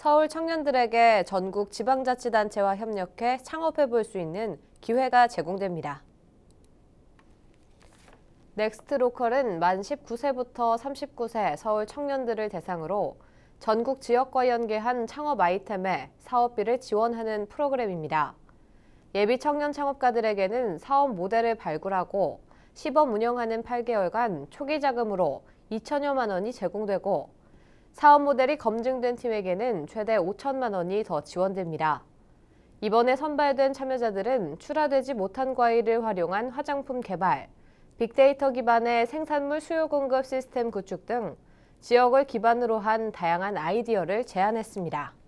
서울 청년들에게 전국 지방자치단체와 협력해 창업해 볼 수 있는 기회가 제공됩니다. 넥스트 로컬은 만 19세부터 39세 서울 청년들을 대상으로 전국 지역과 연계한 창업 아이템에 사업비를 지원하는 프로그램입니다. 예비 청년 창업가들에게는 사업 모델을 발굴하고 시범 운영하는 8개월간 초기 자금으로 2천여만 원이 제공되고 사업 모델이 검증된 팀에게는 최대 5천만 원이 더 지원됩니다. 이번에 선발된 참여자들은 출하되지 못한 과일을 활용한 화장품 개발, 빅데이터 기반의 생산물 수요 공급 시스템 구축 등 지역을 기반으로 한 다양한 아이디어를 제안했습니다.